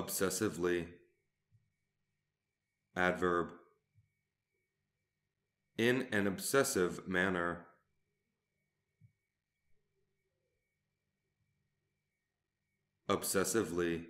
obsessively adverb in an obsessive manner obsessively